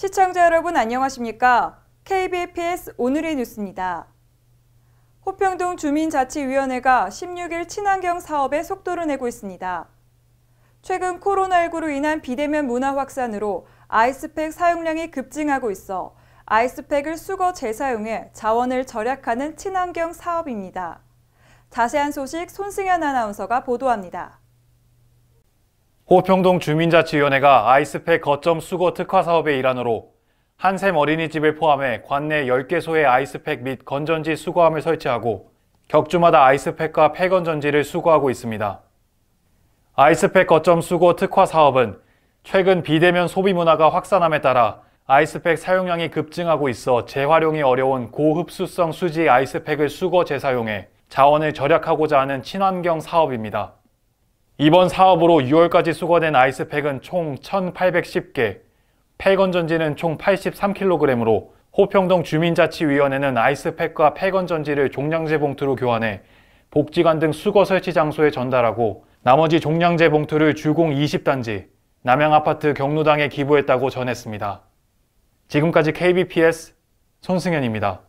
시청자 여러분 안녕하십니까? KBPS 오늘의 뉴스입니다. 호평동 주민자치위원회가 16일 친환경 사업에 속도를 내고 있습니다. 최근 코로나19로 인한 비대면 문화 확산으로 아이스팩 사용량이 급증하고 있어 아이스팩을 수거 재사용해 자원을 절약하는 친환경 사업입니다. 자세한 소식 손승현 아나운서가 보도합니다. 호평동 주민자치위원회가 아이스팩 거점 수거 특화 사업의 일환으로 한샘 어린이집을 포함해 관내 10개소의 아이스팩 및 건전지 수거함을 설치하고 격주마다 아이스팩과 폐건전지를 수거하고 있습니다. 아이스팩 거점 수거 특화 사업은 최근 비대면 소비 문화가 확산함에 따라 아이스팩 사용량이 급증하고 있어 재활용이 어려운 고흡수성 수지 아이스팩을 수거 재사용해 자원을 절약하고자 하는 친환경 사업입니다. 이번 사업으로 6월까지 수거된 아이스팩은 총 1,810개, 폐건전지는 총 83kg으로 호평동 주민자치위원회는 아이스팩과 폐건전지를 종량제 봉투로 교환해 복지관 등 수거 설치 장소에 전달하고 나머지 종량제 봉투를 주공 20단지, 남양아파트 경로당에 기부했다고 전했습니다. 지금까지 KBPS 손승현입니다.